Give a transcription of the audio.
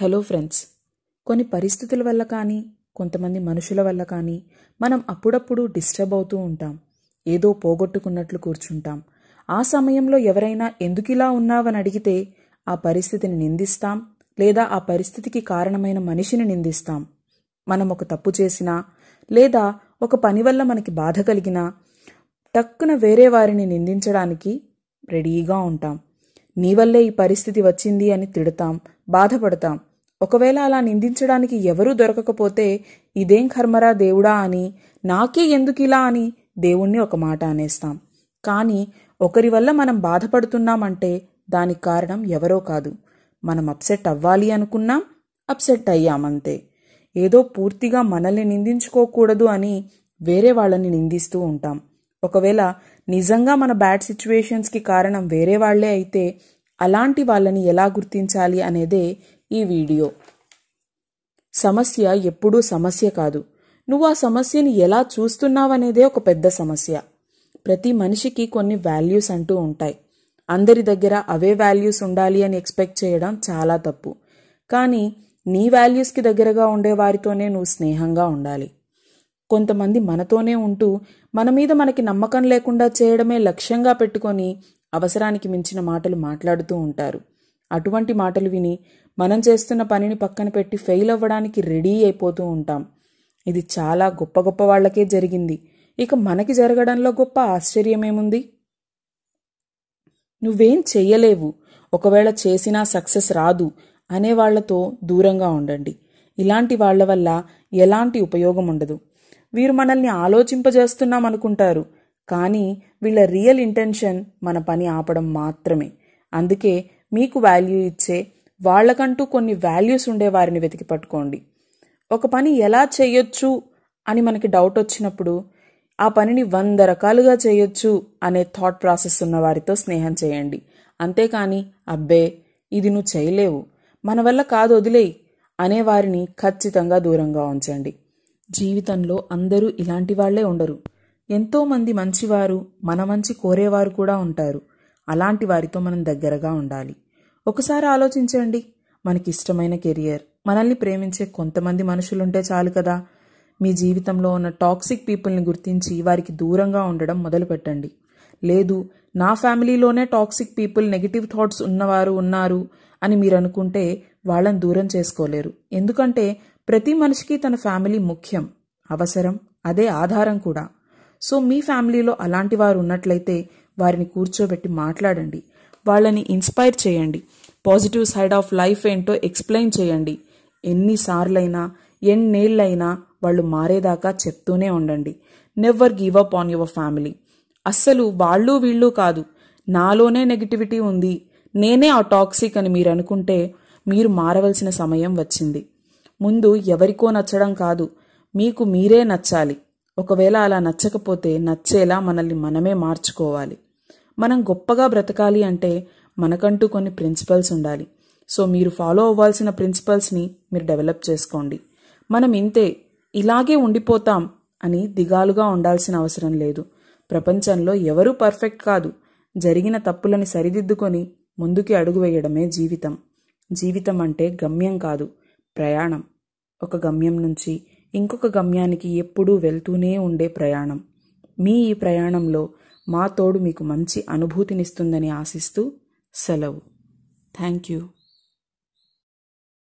hello friends కొన్ని పరిస్థితుల వల్ల కానీ కొంతమంది మనుషుల వల్ల కానీ మనం అప్పుడప్పుడు డిస్టర్బ్ అవుతూ ఉంటాం ఏదో పోగొట్టుకున్నట్లు కూర్చుంటాం ఆ సమయంలో ఎవరైనా ఎందుకిలా ఉన్నావని అడిగితే ఆ పరిస్థితిని నిందిస్తాం లేదా ఆ పరిస్థితికి కారణమైన మనిషిని నిందిస్తాం మనం ఒక తప్పు చేసినా లేదా ఒక పని వల్ల మనకి బాధ కలిగినా టక్కున వేరే వారిని నిందించడానికి రెడీగా ఉంటాం నీ వల్లే ఈ పరిస్థితి వచ్చింది అని తిడతాం బాధపడతాం ఒకవేళ అలా నిందించడానికి ఎవరూ దొరకకపోతే ఇదేం కర్మరా దేవుడా అని నాకే ఎందుకు ఇలా అని దేవుణ్ణి ఒక మాట అనేస్తాం కానీ ఒకరి వల్ల మనం బాధపడుతున్నామంటే దానికి కారణం ఎవరో కాదు మనం అప్సెట్ అవ్వాలి అనుకున్నాం అప్సెట్ అయ్యామంతే ఏదో పూర్తిగా మనల్ని నిందించుకోకూడదు అని వేరే వాళ్ళని నిందిస్తూ ఉంటాం ఒకవేళ నిజంగా మన బ్యాడ్ సిచ్యువేషన్స్కి కారణం వేరే వాళ్లే అయితే అలాంటి వాళ్ళని ఎలా గుర్తించాలి అనేదే ఈ వీడియో సమస్య ఎప్పుడూ సమస్య కాదు నువ్వు ఆ సమస్యని ఎలా చూస్తున్నావనేదే ఒక పెద్ద సమస్య ప్రతి మనిషికి కొన్ని వాల్యూస్ అంటూ ఉంటాయి అందరి దగ్గర అవే వాల్యూస్ ఉండాలి అని ఎక్స్పెక్ట్ చేయడం చాలా తప్పు కానీ నీ వాల్యూస్కి దగ్గరగా ఉండే వారితోనే నువ్వు స్నేహంగా ఉండాలి కొంతమంది మనతోనే ఉంటూ మన మీద మనకి నమ్మకం లేకుండా చేయడమే లక్ష్యంగా పెట్టుకొని అవసరానికి మించిన మాటలు మాట్లాడుతూ ఉంటారు అటువంటి మాటలు విని మనం చేస్తున్న పనిని పక్కన పెట్టి ఫెయిల్ అవ్వడానికి రెడీ అయిపోతూ ఉంటాం ఇది చాలా గొప్ప గొప్ప వాళ్ళకే జరిగింది ఇక మనకి జరగడంలో గొప్ప ఆశ్చర్యమేముంది నువ్వేం చెయ్యలేవు ఒకవేళ చేసినా సక్సెస్ రాదు అనే వాళ్లతో దూరంగా ఉండండి ఇలాంటి వాళ్ల వల్ల ఎలాంటి ఉపయోగం ఉండదు వీరు మనల్ని ఆలోచింపజేస్తున్నాం అనుకుంటారు కానీ వీళ్ళ రియల్ ఇంటెన్షన్ మన పని ఆపడం మాత్రమే అందుకే మీకు వాల్యూ ఇచ్చే వాళ్ళకంటూ కొన్ని వాల్యూస్ ఉండే వారిని వెతికి పట్టుకోండి ఒక పని ఎలా చేయొచ్చు అని మనకి డౌట్ వచ్చినప్పుడు ఆ పనిని వంద రకాలుగా చేయొచ్చు అనే థాట్ ప్రాసెస్ ఉన్న వారితో స్నేహం చేయండి అంతేకాని అబ్బే ఇది నువ్వు చేయలేవు మన వల్ల కాదు వదిలేయి అనేవారిని ఖచ్చితంగా దూరంగా ఉంచండి జీవితంలో అందరూ ఇలాంటి వాళ్లే ఉండరు ఎంతోమంది మంచివారు మన మంచి కోరేవారు కూడా ఉంటారు అలాంటి వారితో మనం దగ్గరగా ఉండాలి ఒకసారి ఆలోచించండి మనకిష్టమైన కెరియర్ మనల్ని ప్రేమించే కొంతమంది మనుషులుంటే చాలు కదా మీ జీవితంలో ఉన్న టాక్సిక్ పీపుల్ని గుర్తించి వారికి దూరంగా ఉండడం మొదలుపెట్టండి లేదు నా ఫ్యామిలీలోనే టాక్సిక్ పీపుల్ నెగిటివ్ థాట్స్ ఉన్నవారు ఉన్నారు అని మీరు అనుకుంటే వాళ్ళని దూరం చేసుకోలేరు ఎందుకంటే ప్రతి మనిషికి తన ఫ్యామిలీ ముఖ్యం అవసరం అదే ఆధారం కూడా సో మీ ఫ్యామిలీలో అలాంటి వారు ఉన్నట్లయితే వారిని కూర్చోబెట్టి మాట్లాడండి వాళ్ళని ఇన్స్పైర్ చేయండి పాజిటివ్ సైడ్ ఆఫ్ లైఫ్ ఏంటో ఎక్స్ప్లెయిన్ చేయండి ఎన్నిసార్లైనా ఎన్నేళ్ళైనా వాళ్ళు మారేదాకా చెప్తూనే ఉండండి never give up on your family అస్సలు వాళ్ళు వీళ్ళు కాదు నాలోనే నెగిటివిటీ ఉంది నేనే ఆ టాక్సిక్ అని మీరు అనుకుంటే మీరు మారవలసిన సమయం వచ్చింది ముందు ఎవరికో నచ్చడం కాదు మీకు మీరే నచ్చాలి ఒకవేళ అలా నచ్చకపోతే నచ్చేలా మనల్ని మనమే మార్చుకోవాలి మనం గొప్పగా బ్రతకాలి అంటే మనకంటూ కొన్ని ప్రిన్సిపల్స్ ఉండాలి సో మీరు ఫాలో అవ్వాల్సిన ప్రిన్సిపల్స్ని మీరు డెవలప్ చేసుకోండి మనం ఇంతే ఇలాగే ఉండిపోతాం అని దిగాలుగా ఉండాల్సిన అవసరం లేదు ప్రపంచంలో ఎవరూ పర్ఫెక్ట్ కాదు జరిగిన తప్పులని సరిదిద్దుకొని ముందుకి అడుగు వేయడమే జీవితం జీవితం అంటే గమ్యం కాదు ప్రయాణం ఒక గమ్యం నుంచి ఇంకొక గమ్యానికి ఎప్పుడూ వెళ్తూనే ఉండే ప్రయాణం మీ ఈ ప్రయాణంలో మా తోడు మీకు మంచి అనుభూతినిస్తుందని ఆశిస్తూ సెలవు థ్యాంక్ యూ